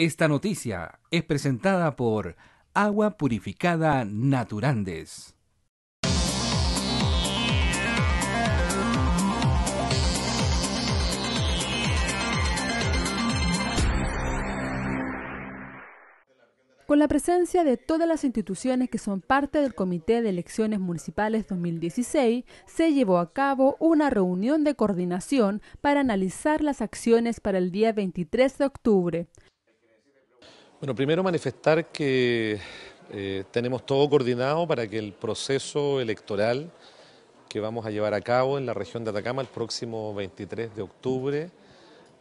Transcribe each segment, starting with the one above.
Esta noticia es presentada por Agua Purificada Naturandes. Con la presencia de todas las instituciones que son parte del Comité de Elecciones Municipales 2016, se llevó a cabo una reunión de coordinación para analizar las acciones para el día 23 de octubre. Bueno, primero manifestar que eh, tenemos todo coordinado para que el proceso electoral que vamos a llevar a cabo en la región de Atacama el próximo 23 de octubre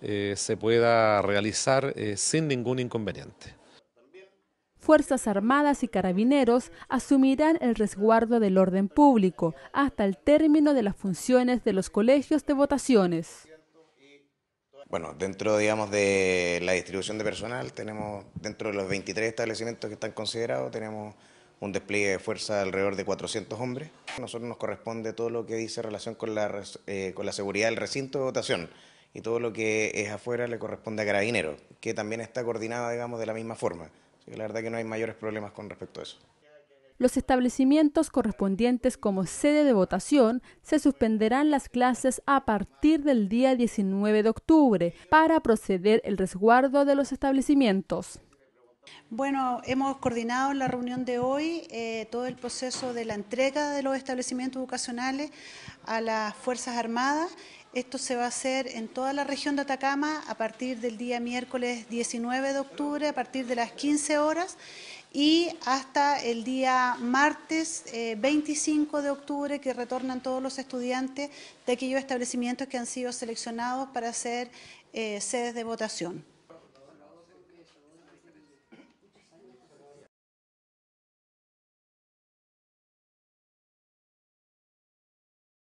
eh, se pueda realizar eh, sin ningún inconveniente. Fuerzas Armadas y Carabineros asumirán el resguardo del orden público hasta el término de las funciones de los colegios de votaciones. Bueno, dentro, digamos, de la distribución de personal, tenemos, dentro de los 23 establecimientos que están considerados, tenemos un despliegue de fuerza de alrededor de 400 hombres. A nosotros nos corresponde todo lo que dice relación con la, eh, con la seguridad del recinto de votación y todo lo que es afuera le corresponde a Carabineros, que también está coordinada, digamos, de la misma forma. la verdad que no hay mayores problemas con respecto a eso los establecimientos correspondientes como sede de votación se suspenderán las clases a partir del día 19 de octubre para proceder el resguardo de los establecimientos. Bueno, hemos coordinado en la reunión de hoy eh, todo el proceso de la entrega de los establecimientos educacionales a las Fuerzas Armadas. Esto se va a hacer en toda la región de Atacama a partir del día miércoles 19 de octubre, a partir de las 15 horas y hasta el día martes 25 eh, de octubre que retornan todos los estudiantes de aquellos establecimientos que han sido seleccionados para ser eh, sedes de votación.